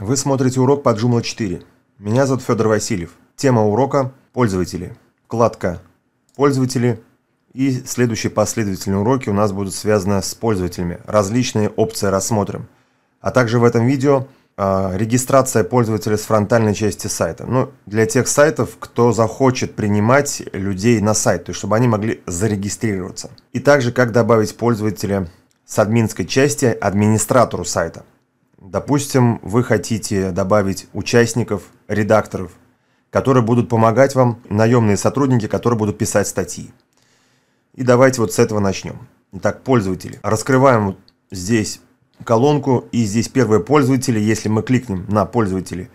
Вы смотрите урок по Joomla 4. Меня зовут Федор Васильев. Тема урока – пользователи. Вкладка «Пользователи». И следующие последовательные уроки у нас будут связаны с пользователями. Различные опции рассмотрим. А также в этом видео э, регистрация пользователя с фронтальной части сайта. Ну, для тех сайтов, кто захочет принимать людей на сайт, то есть чтобы они могли зарегистрироваться. И также, как добавить пользователя с админской части администратору сайта. Допустим, вы хотите добавить участников, редакторов, которые будут помогать вам, наемные сотрудники, которые будут писать статьи. И давайте вот с этого начнем. Итак, пользователи. Раскрываем вот здесь колонку, и здесь первые пользователи. Если мы кликнем на пользователи,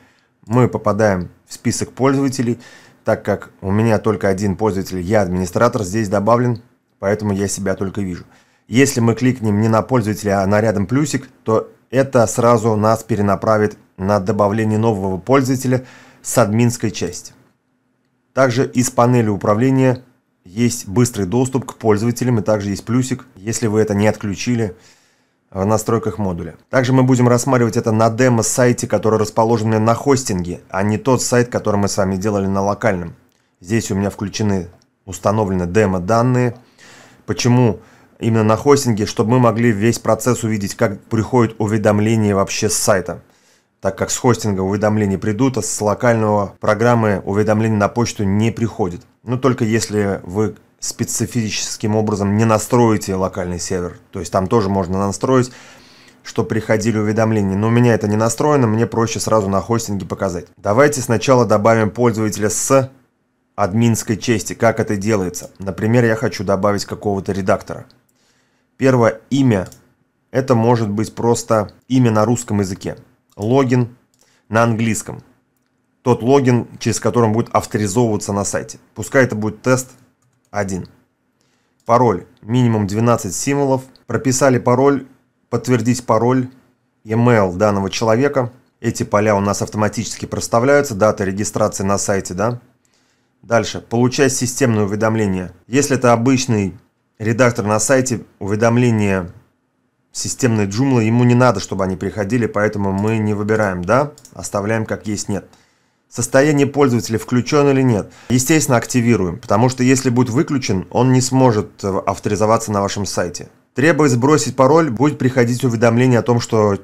мы попадаем в список пользователей. Так как у меня только один пользователь, я администратор, здесь добавлен, поэтому я себя только вижу. Если мы кликнем не на пользователя, а на рядом плюсик, то это сразу нас перенаправит на добавление нового пользователя с админской части. Также из панели управления есть быстрый доступ к пользователям и также есть плюсик, если вы это не отключили в настройках модуля. Также мы будем рассматривать это на демо-сайте, который расположен на хостинге, а не тот сайт, который мы с вами делали на локальном. Здесь у меня включены, установлены демо-данные. Почему? Почему? именно на хостинге, чтобы мы могли весь процесс увидеть, как приходит уведомление вообще с сайта. Так как с хостинга уведомления придут, а с локального программы уведомления на почту не приходит. Но ну, только если вы специфическим образом не настроите локальный сервер. То есть там тоже можно настроить, что приходили уведомления. Но у меня это не настроено, мне проще сразу на хостинге показать. Давайте сначала добавим пользователя с админской чести, как это делается. Например, я хочу добавить какого-то редактора. Первое имя. Это может быть просто имя на русском языке. Логин на английском. Тот логин, через который будет авторизовываться на сайте. Пускай это будет тест 1. Пароль. Минимум 12 символов. Прописали пароль. Подтвердить пароль. Email данного человека. Эти поля у нас автоматически проставляются. Дата регистрации на сайте, да? Дальше. Получать системное уведомление. Если это обычный редактор на сайте уведомления системной джумлы, ему не надо, чтобы они приходили, поэтому мы не выбираем «да», оставляем как есть «нет». Состояние пользователя включен или нет, естественно, активируем, потому что если будет выключен, он не сможет э, авторизоваться на вашем сайте. Требуя сбросить пароль, будет приходить уведомление о том, что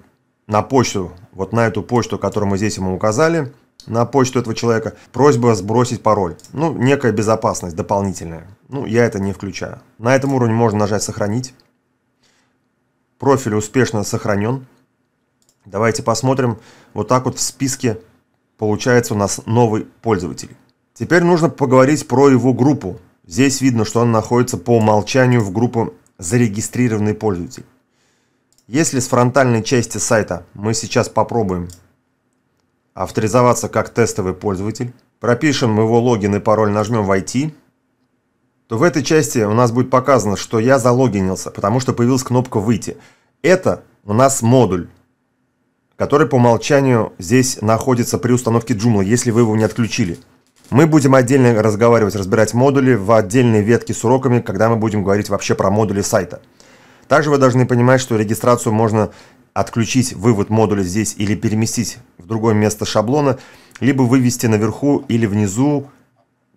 на почту, вот на эту почту, которую мы здесь ему указали, на почту этого человека просьба сбросить пароль. Ну, некая безопасность дополнительная. Ну, я это не включаю. На этом уровне можно нажать «Сохранить». Профиль успешно сохранен. Давайте посмотрим. Вот так вот в списке получается у нас новый пользователь. Теперь нужно поговорить про его группу. Здесь видно, что он находится по умолчанию в группу «Зарегистрированный пользователь». Если с фронтальной части сайта мы сейчас попробуем авторизоваться как тестовый пользователь, пропишем его логин и пароль, нажмем «Войти», то в этой части у нас будет показано, что я залогинился, потому что появилась кнопка «Выйти». Это у нас модуль, который по умолчанию здесь находится при установке Joomla, если вы его не отключили. Мы будем отдельно разговаривать, разбирать модули в отдельной ветке с уроками, когда мы будем говорить вообще про модули сайта. Также вы должны понимать, что регистрацию можно отключить вывод модуля здесь или переместить в другое место шаблона, либо вывести наверху или внизу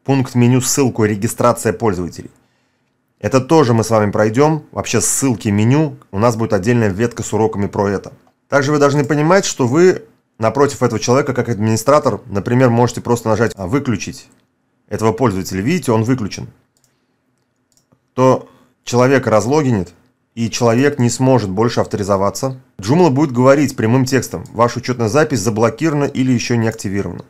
пункт меню ссылку «Регистрация пользователей». Это тоже мы с вами пройдем. Вообще ссылки меню. У нас будет отдельная ветка с уроками про это. Также вы должны понимать, что вы напротив этого человека, как администратор, например, можете просто нажать «Выключить» этого пользователя. Видите, он выключен. То человек разлогинит, и человек не сможет больше авторизоваться, Joomla будет говорить прямым текстом «Ваша учетная запись заблокирована или еще не активирована».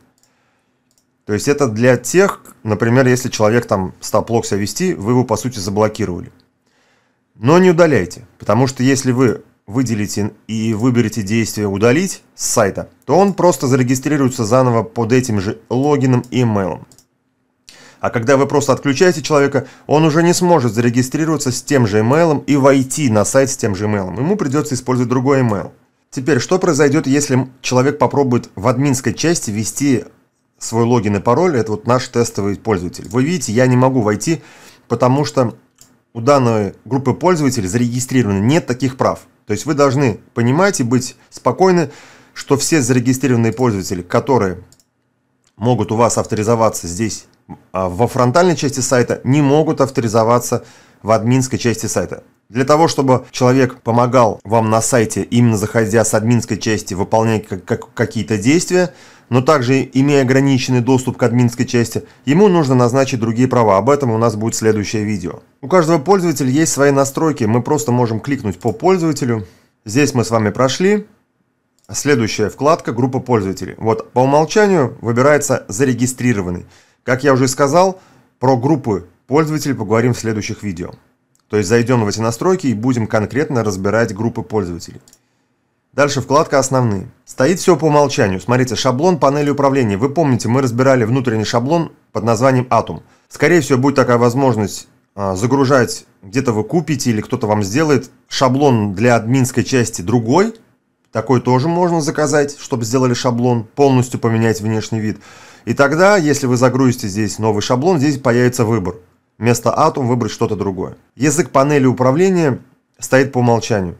То есть это для тех, например, если человек там стал плохо себя вести, вы его по сути заблокировали. Но не удаляйте, потому что если вы выделите и выберете действие «Удалить» с сайта, то он просто зарегистрируется заново под этим же логином и имейлом. А когда вы просто отключаете человека, он уже не сможет зарегистрироваться с тем же email и войти на сайт с тем же email. Ему придется использовать другой email. Теперь, что произойдет, если человек попробует в админской части ввести свой логин и пароль? Это вот наш тестовый пользователь. Вы видите, я не могу войти, потому что у данной группы пользователей зарегистрированы нет таких прав. То есть вы должны понимать и быть спокойны, что все зарегистрированные пользователи, которые могут у вас авторизоваться здесь а, во фронтальной части сайта не могут авторизоваться в админской части сайта. Для того, чтобы человек помогал вам на сайте, именно заходя с админской части, выполнять как, как, какие-то действия, но также имея ограниченный доступ к админской части, ему нужно назначить другие права. Об этом у нас будет следующее видео. У каждого пользователя есть свои настройки. Мы просто можем кликнуть по пользователю. Здесь мы с вами прошли. Следующая вкладка «Группа пользователей». Вот по умолчанию выбирается «Зарегистрированный». Как я уже сказал, про группы пользователей поговорим в следующих видео. То есть зайдем в эти настройки и будем конкретно разбирать группы пользователей. Дальше вкладка «Основные». Стоит все по умолчанию. Смотрите, шаблон панели управления. Вы помните, мы разбирали внутренний шаблон под названием «Атом». Скорее всего, будет такая возможность а, загружать, где-то вы купите или кто-то вам сделает. Шаблон для админской части другой. Такой тоже можно заказать, чтобы сделали шаблон, полностью поменять внешний вид. И тогда, если вы загрузите здесь новый шаблон, здесь появится выбор. Вместо Atom выбрать что-то другое. Язык панели управления стоит по умолчанию.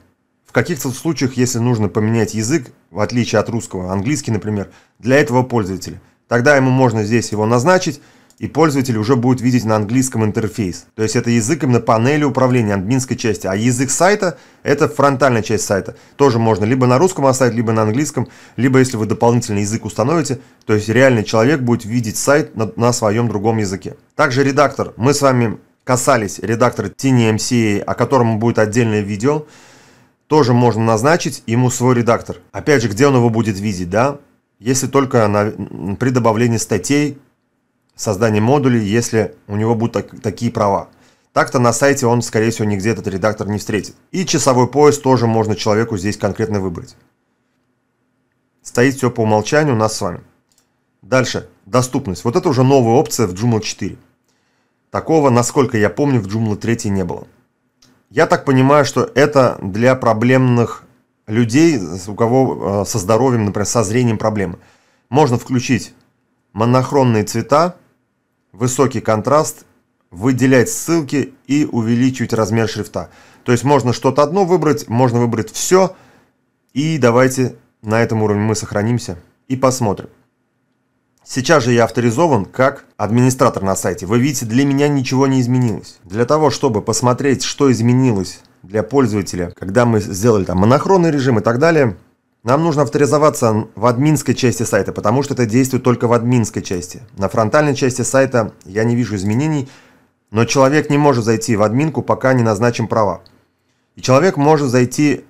В каких-то случаях, если нужно поменять язык, в отличие от русского, английский, например, для этого пользователя, тогда ему можно здесь его назначить, и пользователь уже будет видеть на английском интерфейс. То есть это язык именно панели управления админской части, а язык сайта – это фронтальная часть сайта. Тоже можно либо на русском оставить, либо на английском, либо если вы дополнительный язык установите, то есть реальный человек будет видеть сайт на, на своем другом языке. Также редактор. Мы с вами касались редактора Tiny о котором будет отдельное видео. Тоже можно назначить ему свой редактор. Опять же, где он его будет видеть, да? Если только на, при добавлении статей создание модулей, если у него будут так, такие права. Так-то на сайте он, скорее всего, нигде этот редактор не встретит. И часовой пояс тоже можно человеку здесь конкретно выбрать. Стоит все по умолчанию у нас с вами. Дальше. Доступность. Вот это уже новая опция в Joomla 4. Такого, насколько я помню, в Joomla 3 не было. Я так понимаю, что это для проблемных людей, у кого э, со здоровьем, например, со зрением проблемы. Можно включить монохромные цвета, высокий контраст, выделять ссылки и увеличивать размер шрифта. То есть можно что-то одно выбрать, можно выбрать все. И давайте на этом уровне мы сохранимся и посмотрим. Сейчас же я авторизован как администратор на сайте. Вы видите, для меня ничего не изменилось. Для того, чтобы посмотреть, что изменилось для пользователя, когда мы сделали там монохронный режим и так далее, нам нужно авторизоваться в админской части сайта, потому что это действует только в админской части. На фронтальной части сайта я не вижу изменений, но человек не может зайти в админку, пока не назначим права. И человек может зайти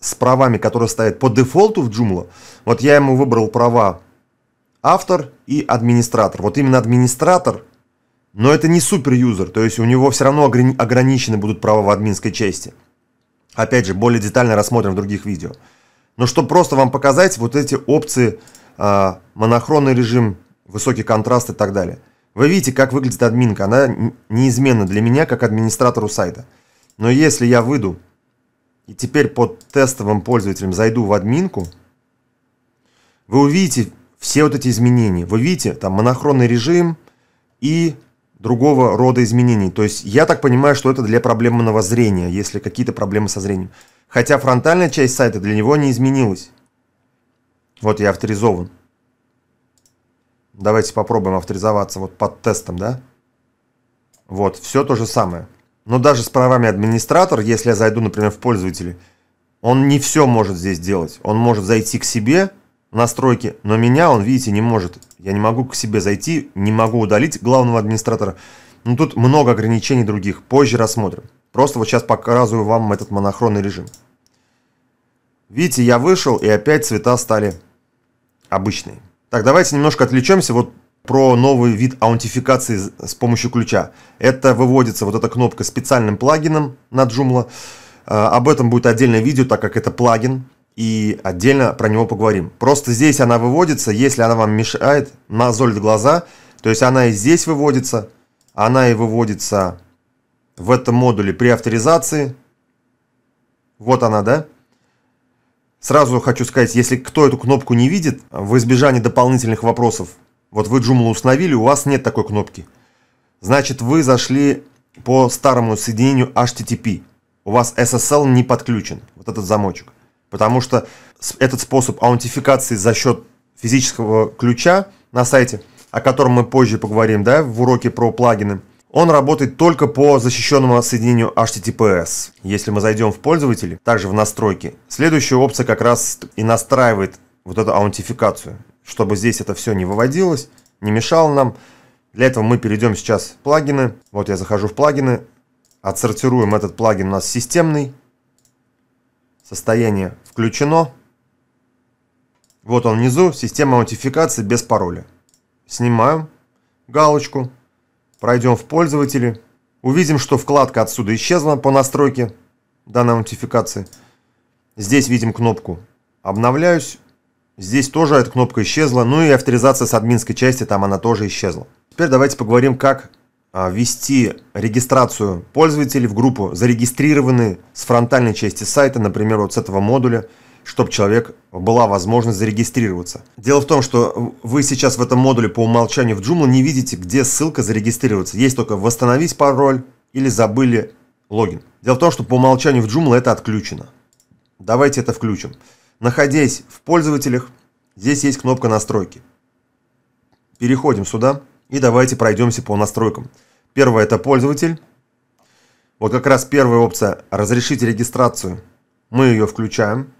с правами, которые стоят по дефолту в Joomla. Вот я ему выбрал права автор и администратор. Вот именно администратор, но это не супер-юзер, то есть у него все равно ограни ограничены будут права в админской части. Опять же, более детально рассмотрим в других видео но чтобы просто вам показать вот эти опции, э, монохронный режим, высокий контраст и так далее. Вы видите, как выглядит админка, она неизменна для меня, как администратору сайта. Но если я выйду и теперь под тестовым пользователем зайду в админку, вы увидите все вот эти изменения. Вы видите, там монохронный режим и другого рода изменений. То есть я так понимаю, что это для проблемного зрения, если какие-то проблемы со зрением хотя фронтальная часть сайта для него не изменилась. Вот я авторизован. Давайте попробуем авторизоваться вот под тестом, да? Вот, все то же самое. Но даже с правами администратор, если я зайду, например, в пользователи, он не все может здесь делать. Он может зайти к себе в настройки, но меня он, видите, не может. Я не могу к себе зайти, не могу удалить главного администратора. Но ну, тут много ограничений других, позже рассмотрим. Просто вот сейчас показываю вам этот монохронный режим. Видите, я вышел, и опять цвета стали обычные. Так, давайте немножко отвлечемся вот про новый вид аутентификации с помощью ключа. Это выводится, вот эта кнопка, специальным плагином на Joomla. А, об этом будет отдельное видео, так как это плагин, и отдельно про него поговорим. Просто здесь она выводится, если она вам мешает, мозолит глаза, то есть она и здесь выводится – она и выводится в этом модуле при авторизации. Вот она, да? Сразу хочу сказать, если кто эту кнопку не видит, в избежание дополнительных вопросов, вот вы Joomla установили, у вас нет такой кнопки. Значит, вы зашли по старому соединению HTTP. У вас SSL не подключен, вот этот замочек. Потому что этот способ аутентификации за счет физического ключа на сайте – о котором мы позже поговорим, да, в уроке про плагины, он работает только по защищенному соединению HTTPS. Если мы зайдем в пользователи, также в настройки, следующая опция как раз и настраивает вот эту аутентификацию, чтобы здесь это все не выводилось, не мешало нам. Для этого мы перейдем сейчас в плагины. Вот я захожу в плагины, отсортируем этот плагин у нас системный, состояние включено. Вот он внизу, система аутентификации без пароля. Снимаю галочку. Пройдем в пользователи. Увидим, что вкладка отсюда исчезла по настройке данной нотификации. Здесь видим кнопку «Обновляюсь». Здесь тоже эта кнопка исчезла. Ну и авторизация с админской части, там она тоже исчезла. Теперь давайте поговорим, как а, ввести регистрацию пользователей в группу, зарегистрированные с фронтальной части сайта, например, вот с этого модуля – чтобы человек была возможность зарегистрироваться. Дело в том, что вы сейчас в этом модуле по умолчанию в Joomla не видите, где ссылка зарегистрироваться. Есть только восстановить пароль или забыли логин. Дело в том, что по умолчанию в Joomla это отключено. Давайте это включим. Находясь в пользователях, здесь есть кнопка настройки. Переходим сюда и давайте пройдемся по настройкам. Первое это пользователь. Вот как раз первая опция «Разрешить регистрацию». Мы ее включаем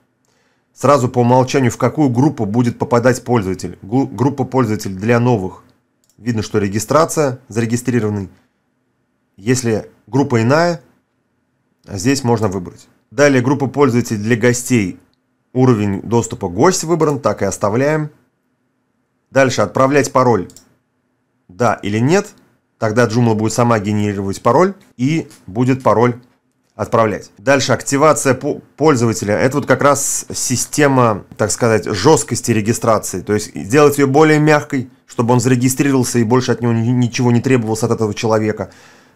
сразу по умолчанию, в какую группу будет попадать пользователь. Гу группа пользователь для новых. Видно, что регистрация, зарегистрированный. Если группа иная, а здесь можно выбрать. Далее группа пользователей для гостей. Уровень доступа гость выбран, так и оставляем. Дальше отправлять пароль. Да или нет. Тогда Joomla будет сама генерировать пароль и будет пароль отправлять. Дальше активация пользователя. Это вот как раз система, так сказать, жесткости регистрации. То есть сделать ее более мягкой, чтобы он зарегистрировался и больше от него ничего не требовалось от этого человека.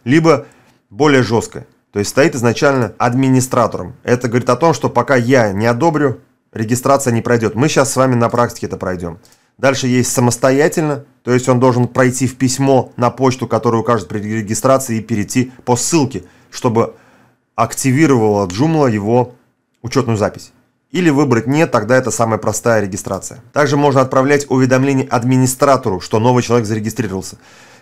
Либо более жесткая. То есть стоит изначально администратором. Это говорит о том, что пока я не одобрю, регистрация не пройдет. Мы сейчас с вами на практике это пройдем. Дальше есть самостоятельно, то есть он должен пройти в письмо на почту, которую укажет при регистрации, и перейти по ссылке, чтобы активировала Joomla его учетную запись. Или выбрать «Нет», тогда это самая простая регистрация. Также можно отправлять уведомление администратору, что новый человек зарегистрировался.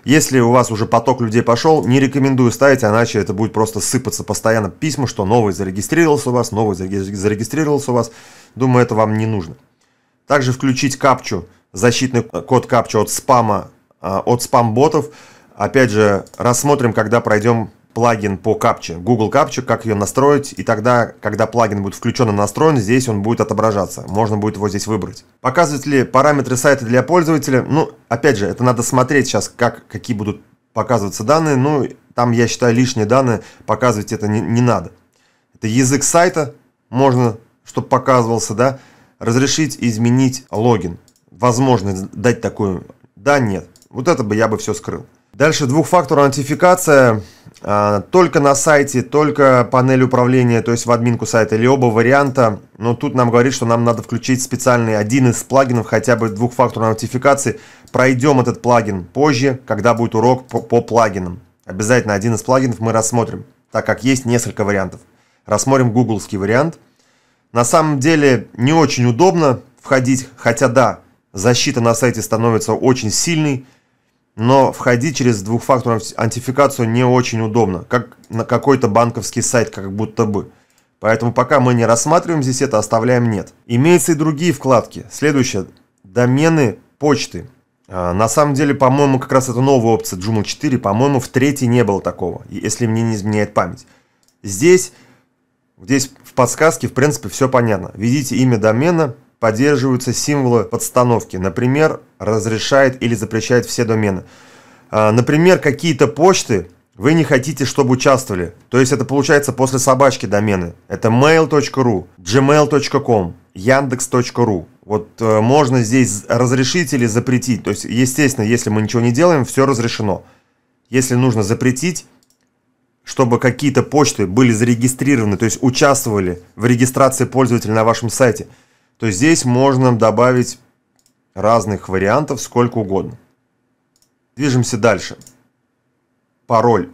Если у вас уже поток людей пошел, не рекомендую ставить, иначе это будет просто сыпаться постоянно письма, что новый зарегистрировался у вас, новый зарегистрировался у вас. Думаю, это вам не нужно. Также включить капчу, защитный код капчу от спама, а, от спам-ботов. Опять же, рассмотрим, когда пройдем плагин по капче, Google капче, как ее настроить, и тогда, когда плагин будет включен и настроен, здесь он будет отображаться, можно будет его здесь выбрать. Показывать ли параметры сайта для пользователя, ну, опять же, это надо смотреть сейчас, как, какие будут показываться данные, ну, там, я считаю, лишние данные показывать это не, не надо. Это язык сайта, можно, чтобы показывался, да, разрешить изменить логин, возможность дать такую, да, нет, вот это бы я бы все скрыл. Дальше двухфакторная аутентификация а, только на сайте, только панель управления, то есть в админку сайта, или оба варианта. Но тут нам говорит, что нам надо включить специальный один из плагинов, хотя бы двухфакторной аутентификации. Пройдем этот плагин позже, когда будет урок по, по плагинам. Обязательно один из плагинов мы рассмотрим, так как есть несколько вариантов. Рассмотрим гугловский вариант. На самом деле не очень удобно входить, хотя да, защита на сайте становится очень сильной, но входить через двухфакторную антификацию не очень удобно, как на какой-то банковский сайт как будто бы. Поэтому пока мы не рассматриваем здесь это, оставляем нет. Имеются и другие вкладки. Следующее. Домены почты. А, на самом деле, по-моему, как раз это новая опция Joomla 4, по-моему, в третьей не было такого, если мне не изменяет память. Здесь, здесь в подсказке, в принципе, все понятно. Введите имя домена, поддерживаются символы подстановки, например, разрешает или запрещает все домены. А, например, какие-то почты вы не хотите, чтобы участвовали. То есть это получается после собачки домены. Это mail.ru, gmail.com, yandex.ru. Вот э, можно здесь разрешить или запретить. То есть, естественно, если мы ничего не делаем, все разрешено. Если нужно запретить, чтобы какие-то почты были зарегистрированы, то есть участвовали в регистрации пользователя на вашем сайте – то здесь можно добавить разных вариантов сколько угодно. Движемся дальше. Пароль.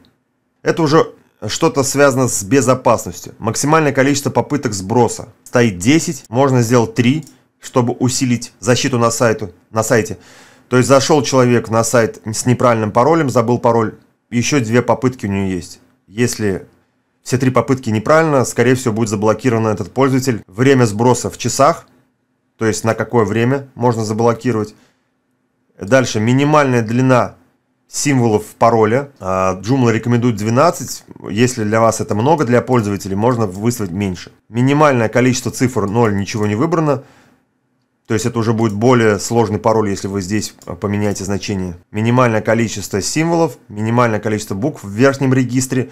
Это уже что-то связано с безопасностью. Максимальное количество попыток сброса. Стоит 10, можно сделать 3, чтобы усилить защиту на, сайту, на сайте. То есть зашел человек на сайт с неправильным паролем, забыл пароль, еще две попытки у нее есть. Если все три попытки неправильно, скорее всего будет заблокирован этот пользователь. Время сброса в часах, то есть на какое время можно заблокировать. Дальше минимальная длина символов в пароле. А, Joomla рекомендует 12. Если для вас это много, для пользователей можно выставить меньше. Минимальное количество цифр 0, ничего не выбрано. То есть это уже будет более сложный пароль, если вы здесь поменяете значение. Минимальное количество символов, минимальное количество букв в верхнем регистре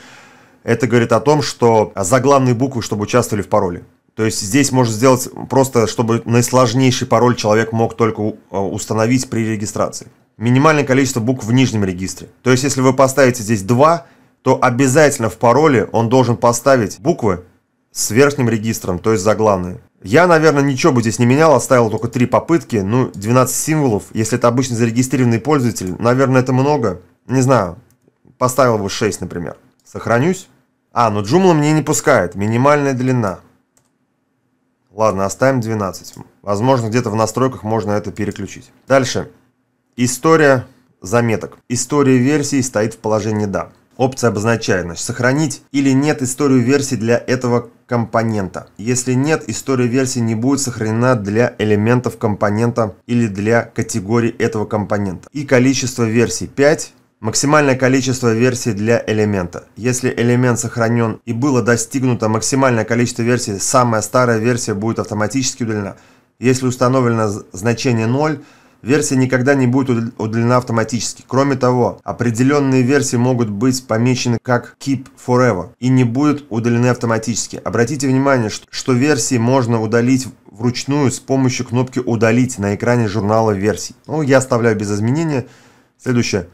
это говорит о том, что заглавные буквы, чтобы участвовали в пароле. То есть здесь можно сделать просто, чтобы наисложнейший пароль человек мог только э, установить при регистрации. Минимальное количество букв в нижнем регистре. То есть если вы поставите здесь 2, то обязательно в пароле он должен поставить буквы с верхним регистром, то есть заглавные. Я, наверное, ничего бы здесь не менял, оставил только 3 попытки, ну, 12 символов. Если это обычный зарегистрированный пользователь, наверное, это много. Не знаю, поставил бы 6, например. Сохранюсь. А, ну джумла мне не пускает. Минимальная длина. Ладно, оставим 12. Возможно, где-то в настройках можно это переключить. Дальше. История заметок. История версии стоит в положении «Да». Опция обозначает, значит, сохранить или нет историю версии для этого компонента. Если нет, история версии не будет сохранена для элементов компонента или для категории этого компонента. И количество версий 5 Максимальное количество версий для элемента. Если элемент сохранен и было достигнуто максимальное количество версий, самая старая версия будет автоматически удалена. Если установлено значение 0, версия никогда не будет удалена автоматически. Кроме того, определенные версии могут быть помечены как Keep Forever и не будут удалены автоматически. Обратите внимание, что версии можно удалить вручную с помощью кнопки «Удалить» на экране журнала версий. Ну, я оставляю без изменения. Следующее.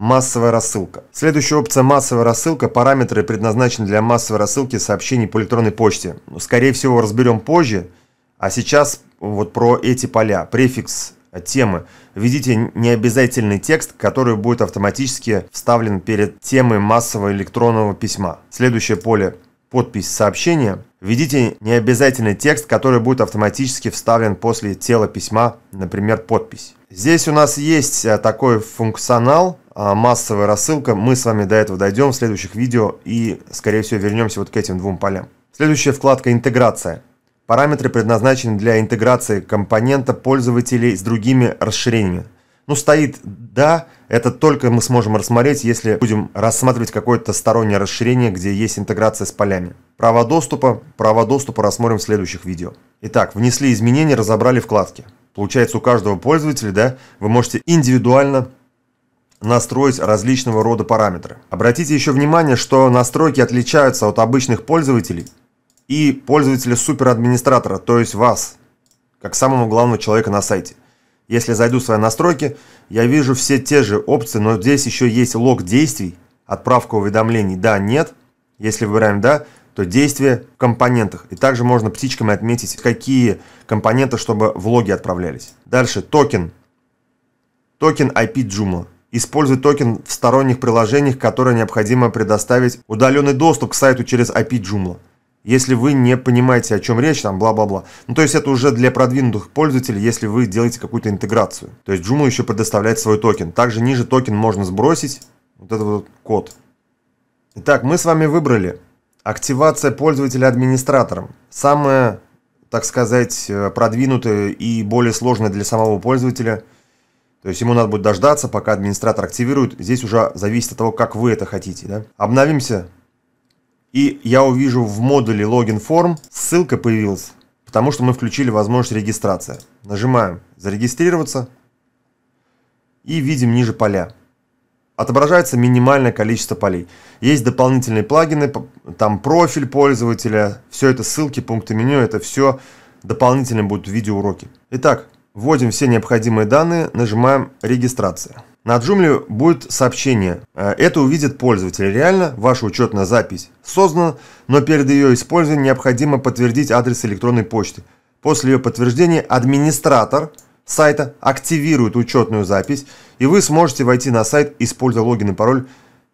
Массовая рассылка. Следующая опция «Массовая рассылка». Параметры предназначены для массовой рассылки сообщений по электронной почте. Скорее всего, разберем позже, а сейчас вот про эти поля. Префикс темы. Введите необязательный текст, который будет автоматически вставлен перед темой массового электронного письма. Следующее поле подпись сообщения, введите необязательный текст, который будет автоматически вставлен после тела письма, например, подпись. Здесь у нас есть э, такой функционал, э, массовая рассылка. Мы с вами до этого дойдем в следующих видео и, скорее всего, вернемся вот к этим двум полям. Следующая вкладка «Интеграция». Параметры предназначены для интеграции компонента пользователей с другими расширениями. Ну, стоит «да», это только мы сможем рассмотреть, если будем рассматривать какое-то стороннее расширение, где есть интеграция с полями. Право доступа. Право доступа рассмотрим в следующих видео. Итак, внесли изменения, разобрали вкладки. Получается, у каждого пользователя да, вы можете индивидуально настроить различного рода параметры. Обратите еще внимание, что настройки отличаются от обычных пользователей и пользователя суперадминистратора, то есть вас, как самого главного человека на сайте. Если зайду в свои настройки, я вижу все те же опции, но здесь еще есть лог действий, отправка уведомлений «да», «нет». Если выбираем «да», то действия в компонентах. И также можно птичками отметить, какие компоненты, чтобы в логи отправлялись. Дальше токен. Токен IP Joomla. Используй токен в сторонних приложениях, которые необходимо предоставить удаленный доступ к сайту через IP Joomla если вы не понимаете, о чем речь, там бла-бла-бла. Ну, то есть это уже для продвинутых пользователей, если вы делаете какую-то интеграцию. То есть Joomla еще предоставляет свой токен. Также ниже токен можно сбросить, вот этот вот код. Итак, мы с вами выбрали активация пользователя администратором. Самое, так сказать, э, продвинутое и более сложное для самого пользователя. То есть ему надо будет дождаться, пока администратор активирует. Здесь уже зависит от того, как вы это хотите. Да? Обновимся и я увижу в модуле логин форм ссылка появилась, потому что мы включили возможность регистрации. Нажимаем зарегистрироваться и видим ниже поля. Отображается минимальное количество полей. Есть дополнительные плагины, там профиль пользователя, все это ссылки, пункты меню, это все дополнительно будут видеоуроки. Итак, Вводим все необходимые данные, нажимаем «Регистрация». На Joomla будет сообщение. Э, это увидит пользователь. Реально, ваша учетная запись создана, но перед ее использованием необходимо подтвердить адрес электронной почты. После ее подтверждения администратор сайта активирует учетную запись, и вы сможете войти на сайт, используя логин и пароль,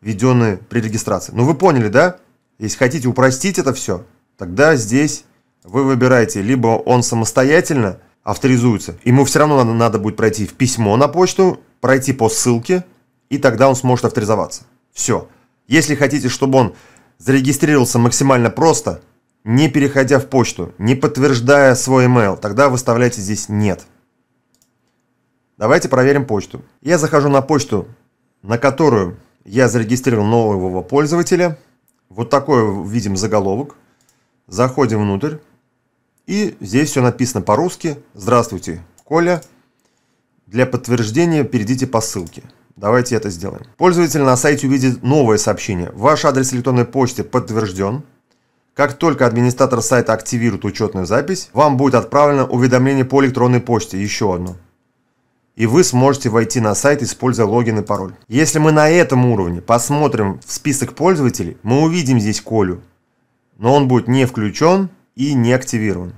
введенные при регистрации. Ну вы поняли, да? Если хотите упростить это все, тогда здесь вы выбираете либо он самостоятельно авторизуется. Ему все равно надо, надо будет пройти в письмо на почту, пройти по ссылке, и тогда он сможет авторизоваться. Все. Если хотите, чтобы он зарегистрировался максимально просто, не переходя в почту, не подтверждая свой email, тогда выставляйте здесь «нет». Давайте проверим почту. Я захожу на почту, на которую я зарегистрировал нового пользователя. Вот такой видим заголовок. Заходим внутрь. И здесь все написано по-русски. Здравствуйте, Коля. Для подтверждения перейдите по ссылке. Давайте это сделаем. Пользователь на сайте увидит новое сообщение. Ваш адрес электронной почты подтвержден. Как только администратор сайта активирует учетную запись, вам будет отправлено уведомление по электронной почте, еще одно. И вы сможете войти на сайт, используя логин и пароль. Если мы на этом уровне посмотрим в список пользователей, мы увидим здесь Колю. Но он будет не включен, и не активирован.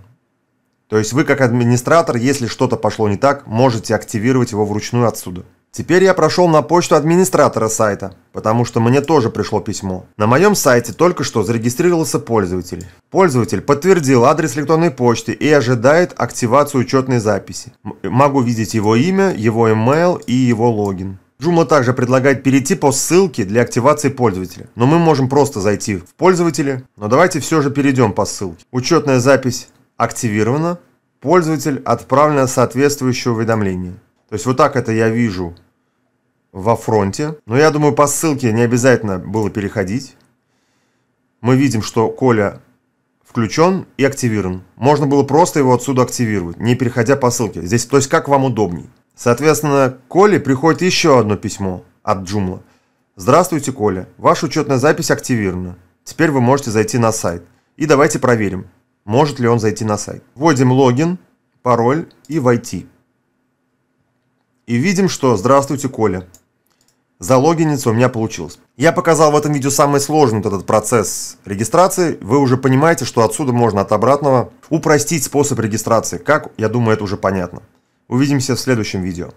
То есть вы как администратор, если что-то пошло не так, можете активировать его вручную отсюда. Теперь я прошел на почту администратора сайта, потому что мне тоже пришло письмо. На моем сайте только что зарегистрировался пользователь. Пользователь подтвердил адрес электронной почты и ожидает активацию учетной записи. Могу видеть его имя, его email и его логин. Joomla также предлагает перейти по ссылке для активации пользователя, но мы можем просто зайти в пользователи, но давайте все же перейдем по ссылке. Учетная запись активирована, пользователь отправлено соответствующее уведомление. То есть вот так это я вижу во фронте, но я думаю по ссылке не обязательно было переходить. Мы видим, что Коля включен и активирован. Можно было просто его отсюда активировать, не переходя по ссылке. Здесь, то есть как вам удобнее. Соответственно, Коле приходит еще одно письмо от Джумла. «Здравствуйте, Коля. Ваша учетная запись активирована. Теперь вы можете зайти на сайт. И давайте проверим, может ли он зайти на сайт. Вводим логин, пароль и войти. И видим, что «Здравствуйте, Коля». Залогиниться у меня получилось. Я показал в этом видео самый сложный вот этот процесс регистрации. Вы уже понимаете, что отсюда можно от обратного упростить способ регистрации. Как, я думаю, это уже понятно. Увидимся в следующем видео.